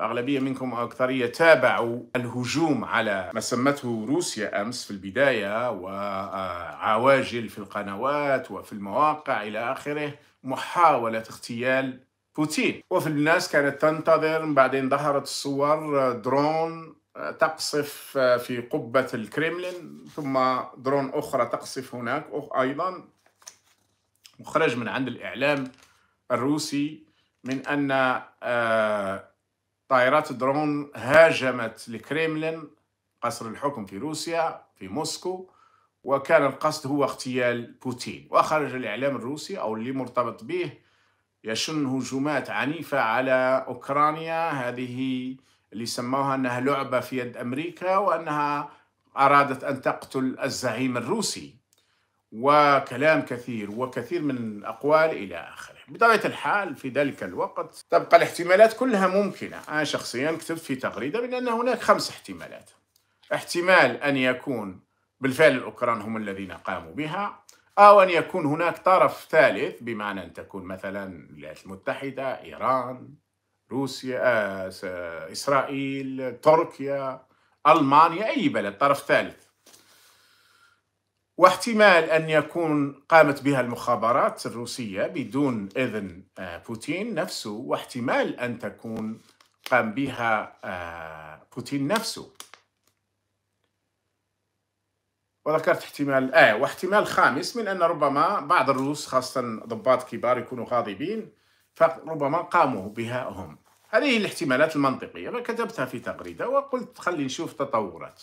الأغلبية منكم أو أكثرية تابعوا الهجوم على ما سمته روسيا أمس في البداية وعواجل في القنوات وفي المواقع إلى آخره محاولة اغتيال بوتين وفي الناس كانت تنتظر بعدين ظهرت الصور درون تقصف في قبة الكريملين ثم درون أخرى تقصف هناك أيضا مخرج من عند الإعلام الروسي من أن آه، طائرات درون هاجمت الكريملين قصر الحكم في روسيا في موسكو وكان القصد هو اغتيال بوتين وخرج الإعلام الروسي أو اللي مرتبط به يشن هجومات عنيفة على أوكرانيا هذه اللي سموها أنها لعبة في يد أمريكا وأنها أرادت أن تقتل الزعيم الروسي وكلام كثير وكثير من الأقوال إلى آخره بطبيعة الحال في ذلك الوقت تبقى الاحتمالات كلها ممكنة أنا شخصيا كتبت في تغريدة بأن هناك خمس احتمالات احتمال أن يكون بالفعل الأوكران هم الذين قاموا بها أو أن يكون هناك طرف ثالث بمعنى أن تكون مثلا الولايات المتحدة إيران روسيا آه، إسرائيل تركيا ألمانيا أي بلد طرف ثالث واحتمال أن يكون قامت بها المخابرات الروسية بدون إذن آه، بوتين نفسه واحتمال أن تكون قام بها آه، بوتين نفسه وذكرت احتمال آه واحتمال خامس من أن ربما بعض الروس خاصة ضباط كبار يكونوا غاضبين فربما قاموا بها هم هذه الاحتمالات المنطقية فكتبتها في تغريدة وقلت خلي نشوف تطورات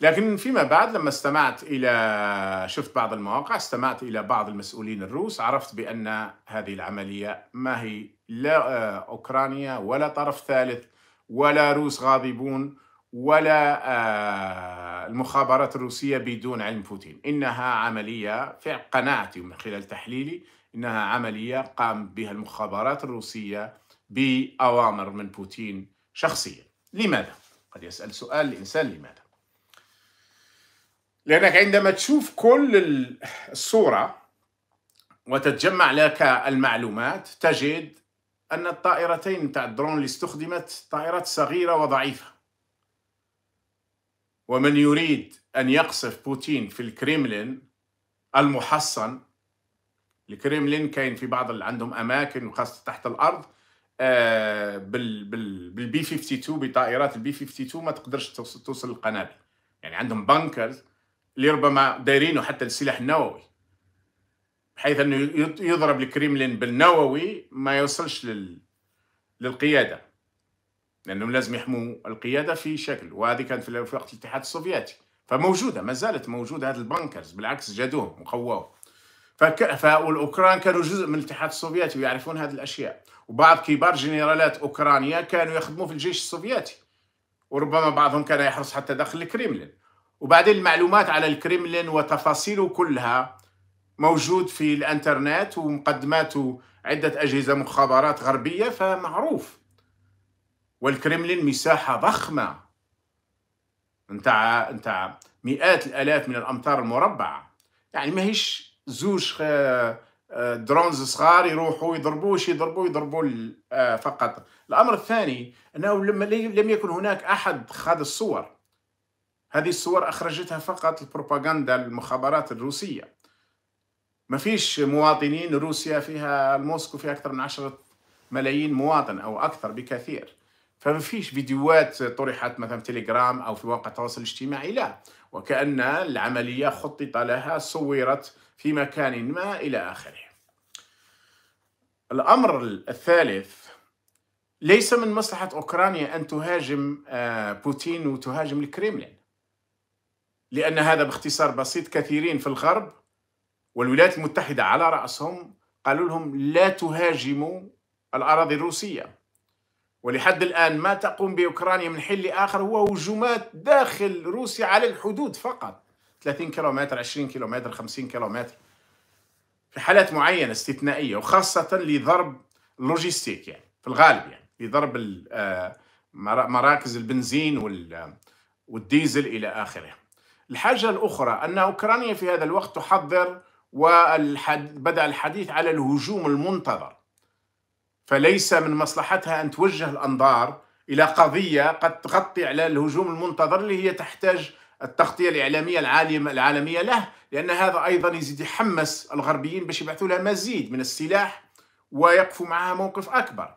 لكن فيما بعد لما استمعت إلى شفت بعض المواقع استمعت إلى بعض المسؤولين الروس عرفت بأن هذه العملية ما هي لا آه، أوكرانيا ولا طرف ثالث ولا روس غاضبون ولا آه، المخابرات الروسية بدون علم بوتين إنها عملية في قناعتي ومن خلال تحليلي إنها عملية قام بها المخابرات الروسية بأوامر من بوتين شخصيا لماذا؟ قد يسأل سؤال الإنسان لماذا؟ لأنك عندما تشوف كل الصورة وتتجمع لك المعلومات تجد أن الطائرتين تاع الدرون اللي استخدمت طائرات صغيرة وضعيفة ومن يريد أن يقصف بوتين في الكريملين المحصن الكريملين كاين في بعض اللي عندهم أماكن وخاصة تحت الأرض آه، بال بال بالبي 52 بطائرات البي 52 ما تقدرش توصل القنابل يعني عندهم بانكرز اللي ربما دايرينه حتى السلاح النووي بحيث انه يضرب الكريملين بالنووي ما يوصلش لل... للقياده لانهم لازم يحموا القياده في شكل وهذه كانت في وقت الاتحاد السوفيتي فموجوده ما زالت موجوده هذه البنكرز بالعكس جادوهم وقووهم فك... فالاوكران كانوا جزء من الاتحاد السوفيتي ويعرفون هذه الاشياء وبعض كبار جنرالات اوكرانيا كانوا يخدموا في الجيش السوفيتي وربما بعضهم كان يحرص حتى داخل الكريملين وبعدين المعلومات على الكريملين وتفاصيله كلها موجود في الانترنت ومقدماته عدة أجهزة مخابرات غربية فمعروف والكريملين مساحة ضخمة نتاع نتاع مئات الآلاف من الأمتار المربعة يعني ماهيش زوج آه، درونز صغار يروحوا يضربوه يضربوا يضربوا آه، فقط الأمر الثاني أنه لم يكن هناك أحد خذ الصور هذه الصور أخرجتها فقط البروباغندا المخابرات الروسية ما فيش مواطنين روسيا فيها الموسكو فيها أكثر من عشرة ملايين مواطن أو أكثر بكثير فما فيش فيديوهات طرحت مثلا في تليجرام أو في مواقع التواصل الاجتماعي لا وكأن العملية خطط لها صورت في مكان ما إلى آخره الأمر الثالث ليس من مصلحة أوكرانيا أن تهاجم آه، بوتين وتهاجم الكريملين لأن هذا باختصار بسيط كثيرين في الغرب والولايات المتحدة على رأسهم قالوا لهم لا تهاجموا الأراضي الروسية ولحد الآن ما تقوم بأوكرانيا من حل آخر هو هجومات داخل روسيا على الحدود فقط 30 كيلومتر 20 كيلومتر 50 كيلومتر في حالات معينة استثنائية وخاصة لضرب اللوجيستيك يعني في الغالب يعني لضرب آه، مراكز البنزين والديزل إلى آخره الحاجة الأخرى أن أوكرانيا في هذا الوقت تحضر وبدأ الحديث على الهجوم المنتظر فليس من مصلحتها أن توجه الأنظار إلى قضية قد تغطي على الهجوم المنتظر اللي هي تحتاج التغطية الإعلامية العالمية له لأن هذا أيضا يزيد يحمس الغربيين باش يبعثوا لها مزيد من السلاح ويقفوا معها موقف أكبر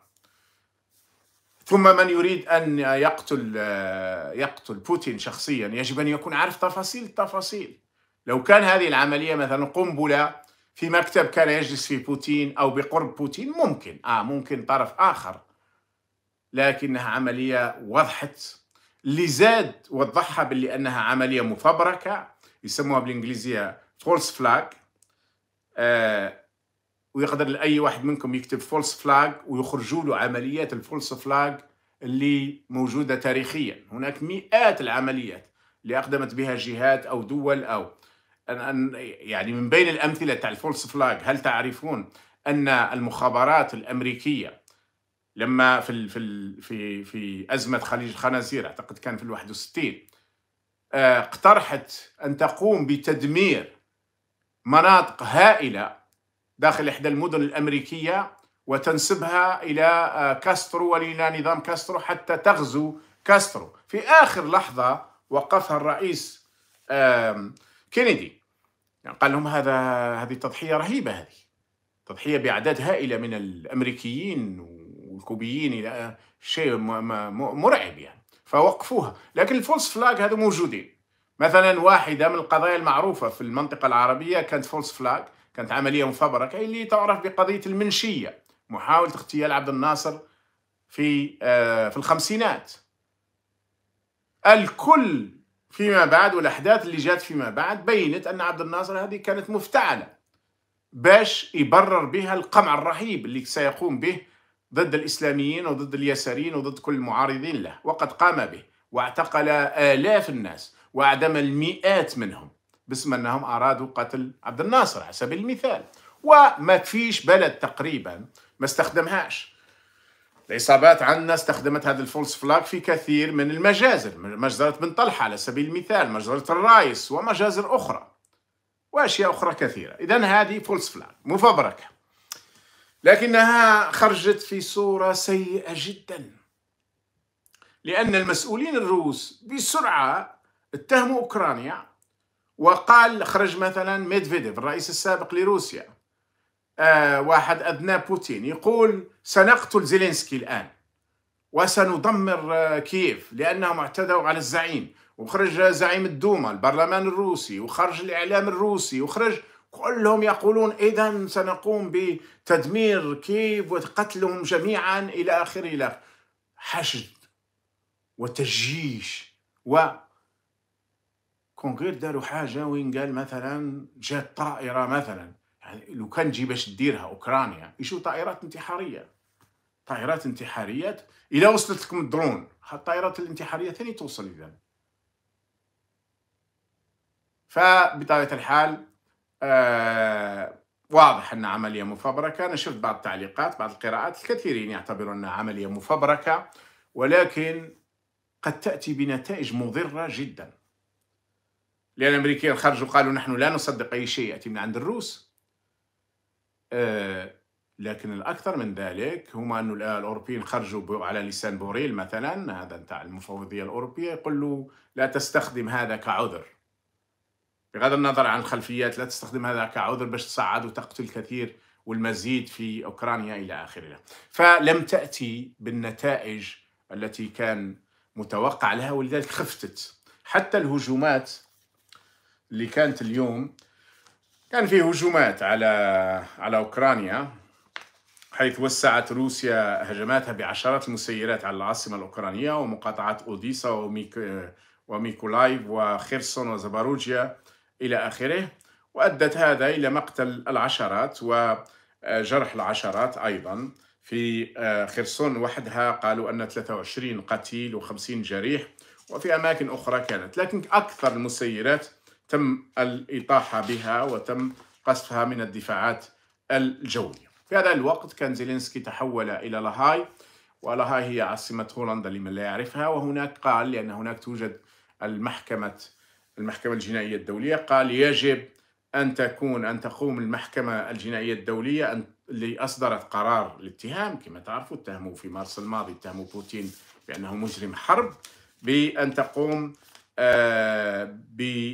ثم من يريد أن يقتل آه، يقتل بوتين شخصيا يجب أن يكون عارف تفاصيل التفاصيل لو كان هذه العملية مثلا قنبلة في مكتب كان يجلس فيه بوتين أو بقرب بوتين ممكن آه ممكن طرف آخر لكنها عملية وضحت لزاد وضحها باللي أنها عملية مفبركة يسموها بالإنجليزية فولس فلاج آه ويقدر لاي واحد منكم يكتب فولس فلاج ويخرجوا له عمليات الفولس فلاج اللي موجوده تاريخيا هناك مئات العمليات اللي اقدمت بها جهات او دول او يعني من بين الامثله تاع الفولس فلاج هل تعرفون ان المخابرات الامريكيه لما في في في في ازمه خليج الخنازير اعتقد كان في ال 61 آه، اقترحت ان تقوم بتدمير مناطق هائله داخل إحدى المدن الأمريكية وتنسبها إلى آه، كاسترو وإلى نظام كاسترو حتى تغزو كاسترو في آخر لحظة وقفها الرئيس كينيدي يعني قال لهم هذا هذه تضحية رهيبة هذه تضحية بأعداد هائلة من الأمريكيين والكوبيين إلى آه، شيء مرعب يعني فوقفوها لكن الفولس فلاج هذا موجودين مثلا واحدة من القضايا المعروفة في المنطقة العربية كانت فولس فلاج كانت عملية مفبركة يعني اللي تعرف بقضية المنشية محاولة اغتيال عبد الناصر في آه، في الخمسينات الكل فيما بعد والأحداث اللي جات فيما بعد بينت أن عبد الناصر هذه كانت مفتعلة باش يبرر بها القمع الرهيب اللي سيقوم به ضد الإسلاميين وضد اليساريين وضد كل المعارضين له وقد قام به واعتقل آلاف الناس وأعدم المئات منهم باسم أنهم أرادوا قتل عبد الناصر على سبيل المثال وما فيش بلد تقريبا ما استخدمهاش العصابات عندنا استخدمت هذا الفولس فلاك في كثير من المجازر مجزرة بن طلحة على سبيل المثال مجزرة الرايس ومجازر أخرى وأشياء أخرى كثيرة إذا هذه فولس فلاك مفبركة لكنها خرجت في صورة سيئة جدا لأن المسؤولين الروس بسرعة اتهموا أوكرانيا وقال خرج مثلا ميدفيديف الرئيس السابق لروسيا آه واحد أدنى بوتين يقول سنقتل زيلينسكي الآن وسندمر آه، كييف لأنهم اعتدوا على الزعيم وخرج زعيم الدوما البرلمان الروسي وخرج الإعلام الروسي وخرج كلهم يقولون إذا سنقوم بتدمير كييف وقتلهم جميعا إلى آخره إلى حشد وتجيش و كون غير داروا حاجه وين قال مثلا جات طائره مثلا يعني لو كان تجي باش ديرها اوكرانيا يشوف طائرات انتحاريه طائرات انتحاريه الى وصلت لكم الدرون الطائرات الانتحاريه ثاني توصل اذا فبطبيعه الحال آه واضح ان عمليه مفبركه انا شفت بعض التعليقات بعض القراءات الكثيرين يعتبرون انها عمليه مفبركه ولكن قد تاتي بنتائج مضره جدا لأن الأمريكيين خرجوا قالوا نحن لا نصدق أي شيء يأتي من عند الروس آه لكن الأكثر من ذلك هما أن الأوروبيين خرجوا على لسان بوريل مثلا هذا نتاع المفوضية الأوروبية يقول له لا تستخدم هذا كعذر بغض النظر عن الخلفيات لا تستخدم هذا كعذر باش تصعد وتقتل كثير والمزيد في أوكرانيا إلى آخره فلم تأتي بالنتائج التي كان متوقع لها ولذلك خفتت حتى الهجومات اللي كانت اليوم كان فيه هجومات على على اوكرانيا حيث وسعت روسيا هجماتها بعشرات المسيرات على العاصمه الاوكرانيه ومقاطعات اوديسا وميك وميكولايف وخيرسون وزباروجيا الى اخره وادت هذا الى مقتل العشرات وجرح العشرات ايضا في آه، خرسون وحدها قالوا ان 23 قتيل و50 جريح وفي اماكن اخرى كانت لكن اكثر المسيرات تم الإطاحة بها وتم قصفها من الدفاعات الجوية في هذا الوقت كان زيلينسكي تحول إلى لاهاي ولاهاي هي عاصمة هولندا لمن لا يعرفها وهناك قال لأن هناك توجد المحكمة المحكمة الجنائية الدولية قال يجب أن تكون أن تقوم المحكمة الجنائية الدولية أن اللي أصدرت قرار الاتهام كما تعرفوا اتهموا في مارس الماضي اتهموا بوتين بأنه مجرم حرب بأن تقوم آه،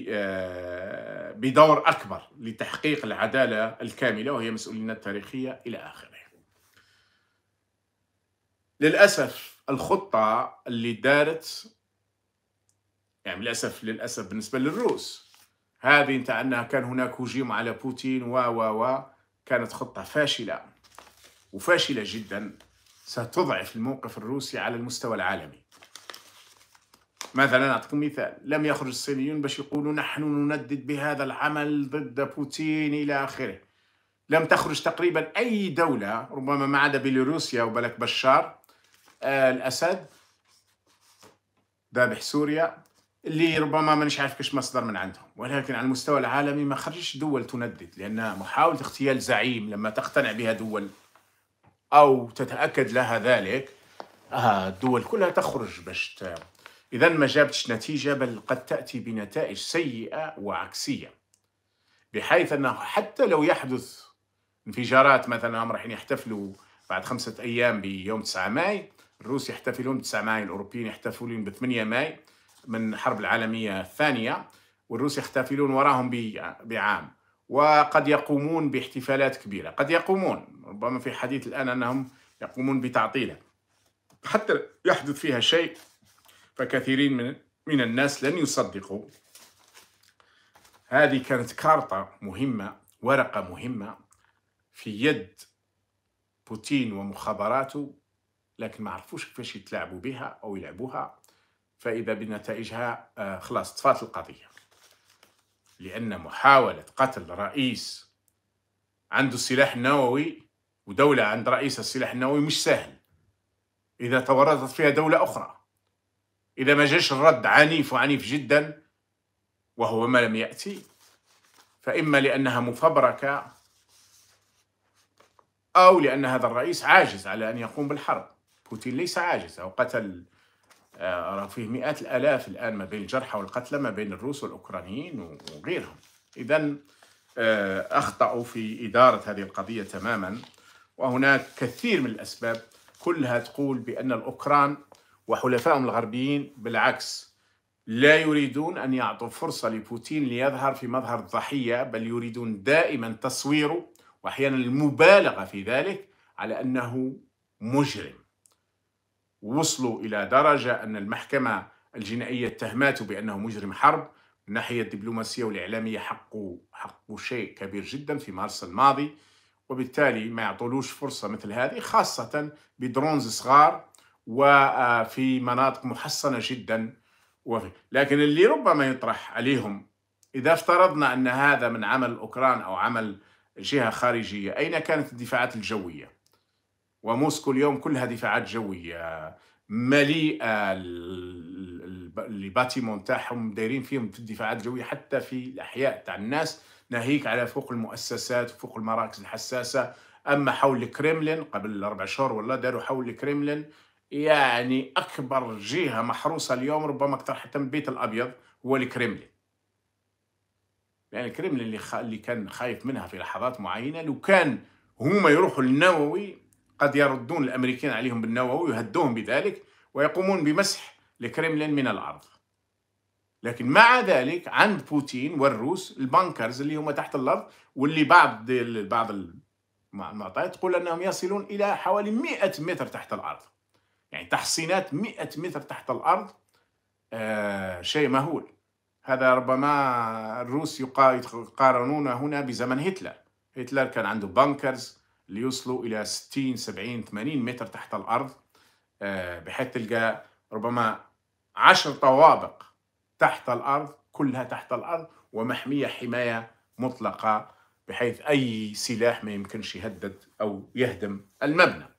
آه، بدور أكبر لتحقيق العدالة الكاملة وهي مسؤولينا التاريخية إلى آخره للأسف الخطة اللي دارت يعني للأسف للأسف بالنسبة للروس هذه انت أنها كان هناك هجوم على بوتين و و و كانت خطة فاشلة وفاشلة جدا ستضعف الموقف الروسي على المستوى العالمي مثلا أعطيكم مثال لم يخرج الصينيون باش يقولوا نحن نندد بهذا العمل ضد بوتين إلى آخره لم تخرج تقريبا أي دولة ربما ما عدا بيلاروسيا وبلك بشار آه الأسد ذابح سوريا اللي ربما مانيش عارف كاش مصدر من عندهم ولكن على المستوى العالمي ما خرجش دول تندد لأن محاولة اغتيال زعيم لما تقتنع بها دول أو تتأكد لها ذلك آه الدول كلها تخرج باش إذا ما جابتش نتيجة بل قد تأتي بنتائج سيئة وعكسية بحيث أنه حتى لو يحدث انفجارات مثلا هم رايحين يحتفلوا بعد خمسة أيام بيوم 9 ماي الروس يحتفلون ب 9 ماي الأوروبيين يحتفلون ب 8 ماي من الحرب العالمية الثانية والروس يحتفلون وراهم بعام وقد يقومون باحتفالات كبيرة قد يقومون ربما في حديث الآن أنهم يقومون بتعطيله حتى يحدث فيها شيء فكثيرين من من الناس لن يصدقوا هذه كانت كارطة مهمة ورقة مهمة في يد بوتين ومخابراته لكن ما عرفوش كيفاش يتلعبوا بها أو يلعبوها فإذا بنتائجها آه، خلاص طفات القضية لأن محاولة قتل رئيس عنده السلاح النووي ودولة عند رئيس السلاح النووي مش سهل إذا تورطت فيها دولة أخرى إذا ما جاش الرد عنيف وعنيف جدا وهو ما لم يأتي فإما لأنها مفبركة أو لأن هذا الرئيس عاجز على أن يقوم بالحرب بوتين ليس عاجز أو قتل آه، فيه مئات الآلاف الآن ما بين الجرحى والقتلى ما بين الروس والأوكرانيين وغيرهم إذا آه، أخطأوا في إدارة هذه القضية تماما وهناك كثير من الأسباب كلها تقول بأن الأوكران وحلفائهم الغربيين بالعكس لا يريدون أن يعطوا فرصة لبوتين ليظهر في مظهر الضحية بل يريدون دائما تصويره وأحيانا المبالغة في ذلك على أنه مجرم وصلوا إلى درجة أن المحكمة الجنائية اتهمته بأنه مجرم حرب من الناحية الدبلوماسية والإعلامية حقه حقه شيء كبير جدا في مارس الماضي وبالتالي ما يعطولوش فرصة مثل هذه خاصة بدرونز صغار وفي مناطق محصنة جدا وفي لكن اللي ربما يطرح عليهم إذا افترضنا أن هذا من عمل أوكران أو عمل جهة خارجية أين كانت الدفاعات الجوية؟ وموسكو اليوم كلها دفاعات جوية مليئة الباتيمون تاعهم دايرين فيهم في الدفاعات الجوية حتى في الأحياء تاع الناس ناهيك على فوق المؤسسات وفوق المراكز الحساسة أما حول الكريملين قبل أربع شهور ولا داروا حول الكريملين يعني اكبر جهه محروسه اليوم ربما اكثر حتى من البيت الابيض هو الكريملين يعني الكريملين اللي خ... اللي كان خايف منها في لحظات معينه لو كان هما يروحوا للنووي قد يردون الامريكان عليهم بالنووي ويهدوهم بذلك ويقومون بمسح الكريملين من الارض لكن مع ذلك عند بوتين والروس البانكرز اللي هما تحت الارض واللي بعض بعض المعطيات تقول انهم يصلون الى حوالي 100 متر تحت الارض يعني تحصينات 100 متر تحت الأرض آه شيء مهول هذا ربما الروس يقارنون هنا بزمن هتلر هتلر كان عنده بانكرز ليوصلوا إلى 60 70 80 متر تحت الأرض آه بحيث تلقى ربما عشر طوابق تحت الأرض كلها تحت الأرض ومحمية حماية مطلقة بحيث أي سلاح ما يمكنش يهدد أو يهدم المبنى